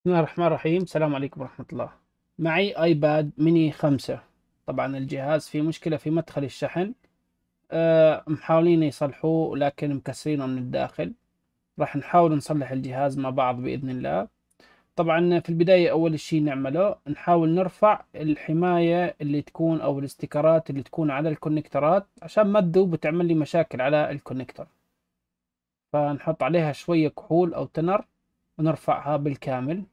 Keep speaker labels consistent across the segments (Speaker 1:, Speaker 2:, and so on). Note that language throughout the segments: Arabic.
Speaker 1: بسم الله الرحمن الرحيم السلام عليكم ورحمة الله معي ايباد ميني خمسة طبعا الجهاز فيه مشكلة في مدخل الشحن أه محاولين يصلحوه لكن مكسرينه من الداخل راح نحاول نصلح الجهاز مع بعض بإذن الله طبعا في البداية أول شيء نعمله نحاول نرفع الحماية اللي تكون أو الاستيكرات اللي تكون على الكونكترات عشان ما تذوب وتعمل لي مشاكل على الكونكتر فنحط عليها شوية كحول أو تنر ونرفعها بالكامل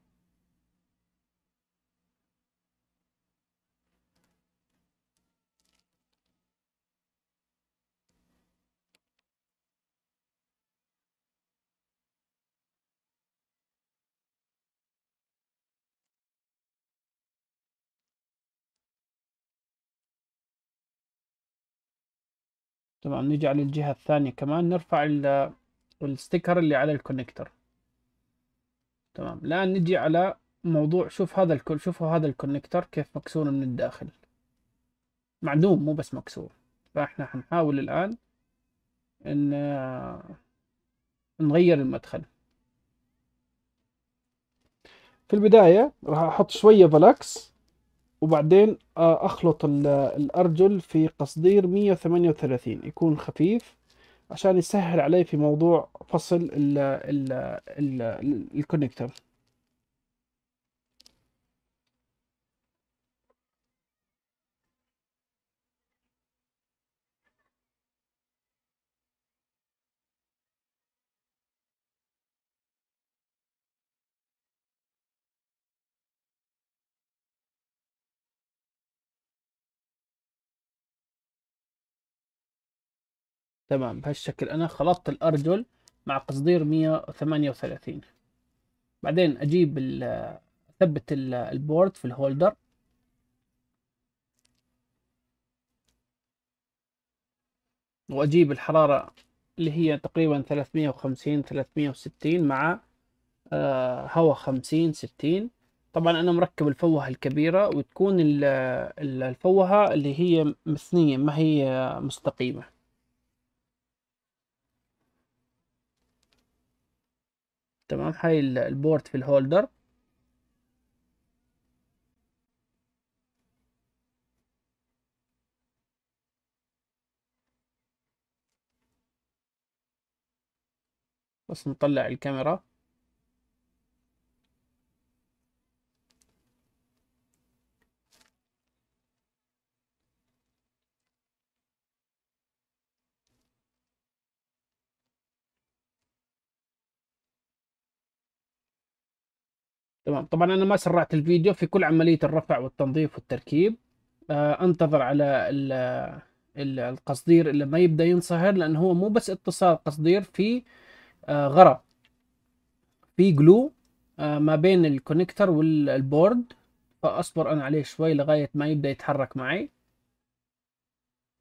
Speaker 1: تمام نجي على الجهة الثانية كمان نرفع الستيكر اللي على الكونكتر تمام الآن نجي على موضوع شوف هذا الكل شوفوا هذا الكونكتر كيف مكسور من الداخل معدوم مو بس مكسور فاحنا حنحاول الآن ان نغير المدخل في البداية راح أحط شوية فلاكس وبعدين آه، أخلط الأرجل في قصدير 138 يكون خفيف عشان يسهل علي في موضوع فصل الكونكتر تمام بهالشكل انا خلطت الارجل مع قصدير 138 بعدين اجيب اثبت البورد في الهولدر واجيب الحرارة اللي هي تقريبا 350 360 مع آه، هواء 50 60 طبعا انا مركب الفوهة الكبيرة وتكون الفوهة اللي هي مثنية ما هي مستقيمة تمام هاي البورت في الهولدر بس نطلع الكاميرا تمام طبعا انا ما سرعت الفيديو في كل عمليه الرفع والتنظيف والتركيب آه انتظر على ال ال القصدير اللي ما يبدا ينصهر لان هو مو بس اتصال قصدير في آه في جلو آه ما بين الكونكتر والبورد فاصبر انا عليه شوي لغايه ما يبدا يتحرك معي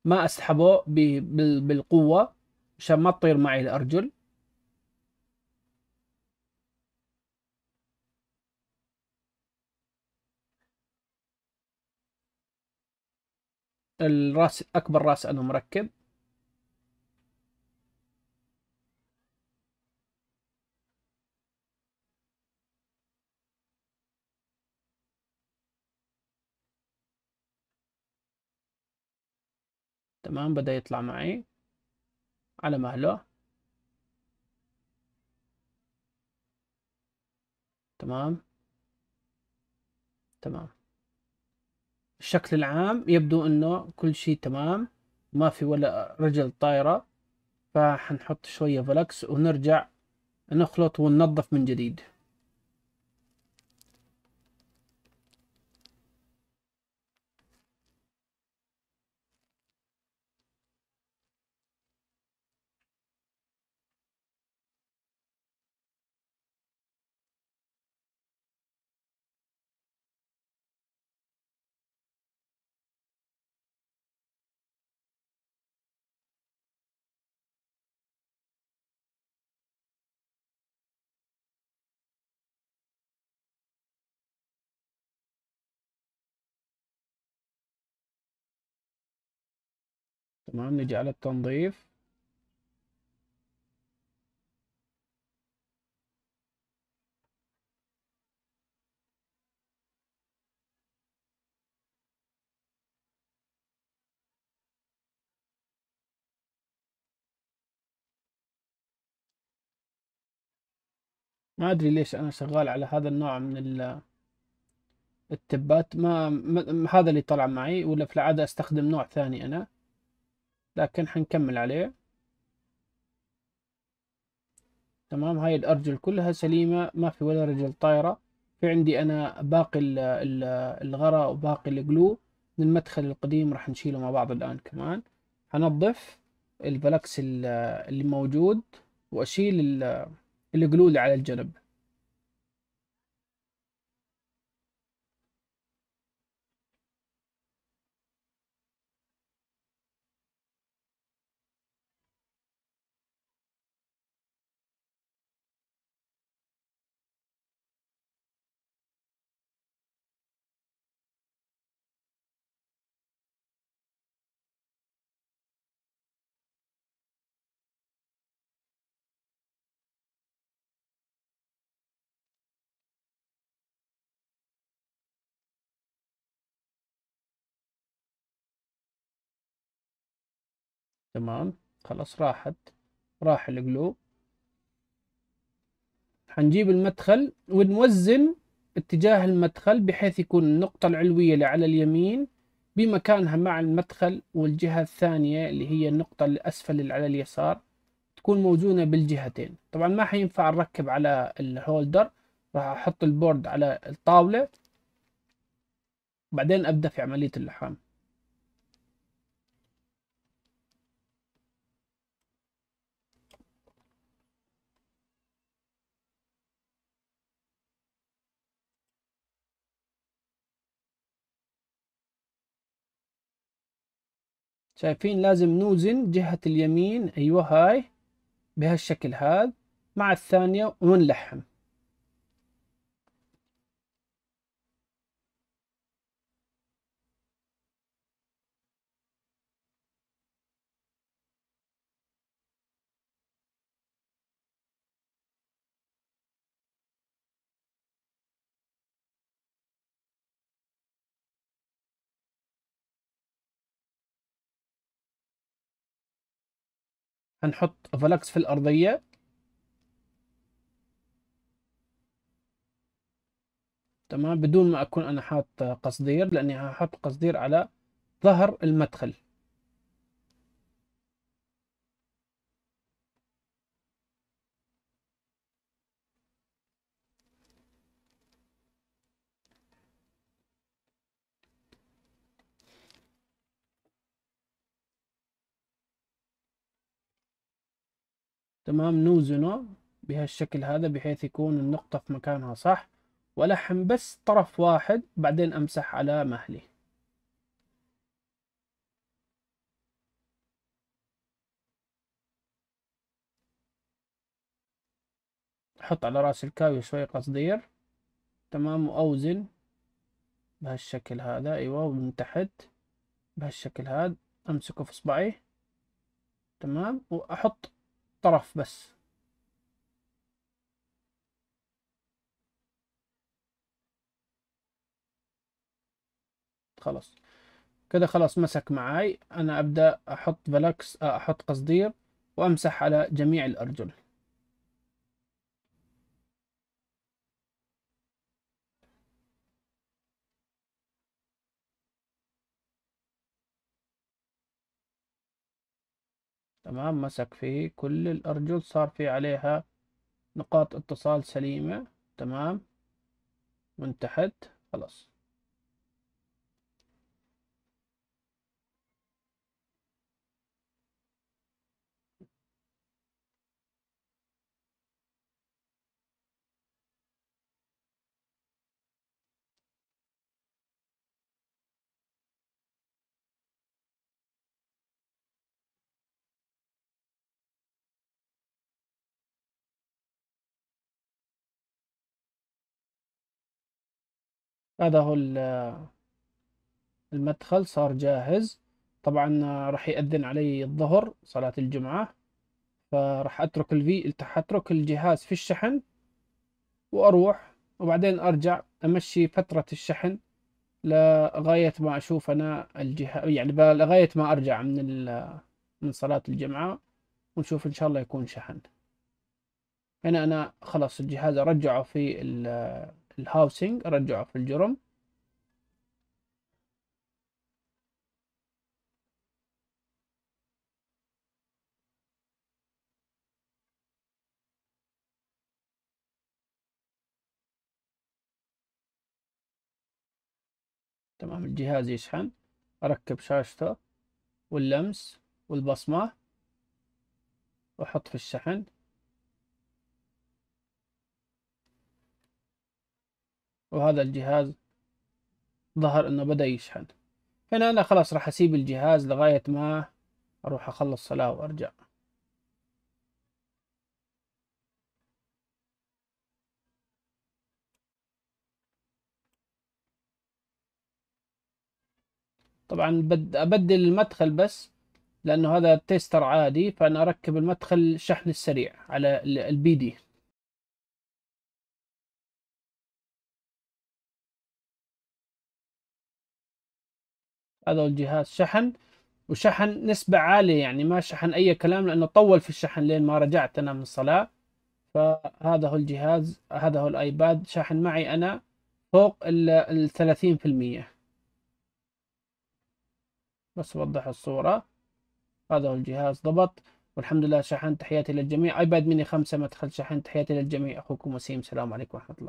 Speaker 1: ما اسحبه بالقوه مشان ما تطير معي الارجل الراس اكبر راس انا مركب تمام بدأ يطلع معي على مهله تمام تمام الشكل العام يبدو انه كل شيء تمام ما في ولا رجل طايرة فحنحط شوية فلكس ونرجع نخلط وننظف من جديد تمام نجي على التنظيف ما ادري ليش انا شغال على هذا النوع من التبات ما, هذا اللي طلع معي ولا في العاده استخدم نوع ثاني انا لكن حنكمل عليه تمام هاي الأرجل كلها سليمة ما في ولا رجل طايرة في عندي أنا باقي الغراء وباقي الجلو من المدخل القديم راح نشيله مع بعض الآن كمان هنظف البلاكس اللي موجود وأشيل الجلو اللي على الجنب تمام خلاص راحت راح الجلو هنجيب المدخل ونوزن اتجاه المدخل بحيث يكون النقطة العلوية اللي على اليمين بمكانها مع المدخل والجهة الثانية اللي هي النقطة الأسفل اللي على اليسار تكون موزونة بالجهتين طبعا ما حينفع نركب على الهولدر راح أحط البورد على الطاولة بعدين أبدأ في عملية اللحام شايفين لازم نوزن جهة اليمين أيوة هاي بهالشكل هذا مع الثانية ونلحم هنحط فلكس في الأرضية تمام بدون ما أكون أنا حاط قصدير لأني هحط قصدير على ظهر المدخل تمام نوزنه بهالشكل هذا بحيث يكون النقطة في مكانها صح ولحم بس طرف واحد بعدين أمسح على مهلي أحط على راس الكاوي شوي قصدير تمام وأوزن بهالشكل هذا أيوة ومن تحت بهالشكل هذا أمسكه في إصبعي تمام وأحط طرف بس خلاص كده خلاص مسك معاي انا ابدا احط فلكس احط قصدير وامسح على جميع الارجل تمام مسك في كل الأرجل صار في عليها نقاط اتصال سليمة تمام من تحت خلاص هذا هو المدخل صار جاهز طبعا راح يأذن علي الظهر صلاة الجمعة فراح أترك الفي أترك الجهاز في الشحن وأروح وبعدين أرجع أمشي فترة الشحن لغاية ما أشوف أنا الجهاز يعني لغاية ما أرجع من من صلاة الجمعة ونشوف إن شاء الله يكون شحن هنا أنا خلاص الجهاز أرجعه في الهاوسنج ارجعه في الجرم تمام الجهاز يشحن أركب شاشته واللمس والبصمة وأحط في الشحن وهذا الجهاز ظهر انه بدا يشحن هنا انا خلاص راح اسيب الجهاز لغاية ما اروح اخلص صلاة وارجع طبعا ابدل المدخل بس لانه هذا تيستر عادي فانا اركب المدخل الشحن السريع على البي دي هذا الجهاز شحن وشحن نسبة عالية يعني ما شحن أي كلام لأنه طول في الشحن لين ما رجعت أنا من الصلاة فهذا هو الجهاز هذا هو الآيباد شاحن معي أنا فوق ال 30% بس وضح الصورة هذا هو الجهاز ضبط والحمد لله شحن تحياتي للجميع آيباد ميني خمسة مدخل شحن تحياتي للجميع أخوكم وسيم السلام عليكم ورحمة الله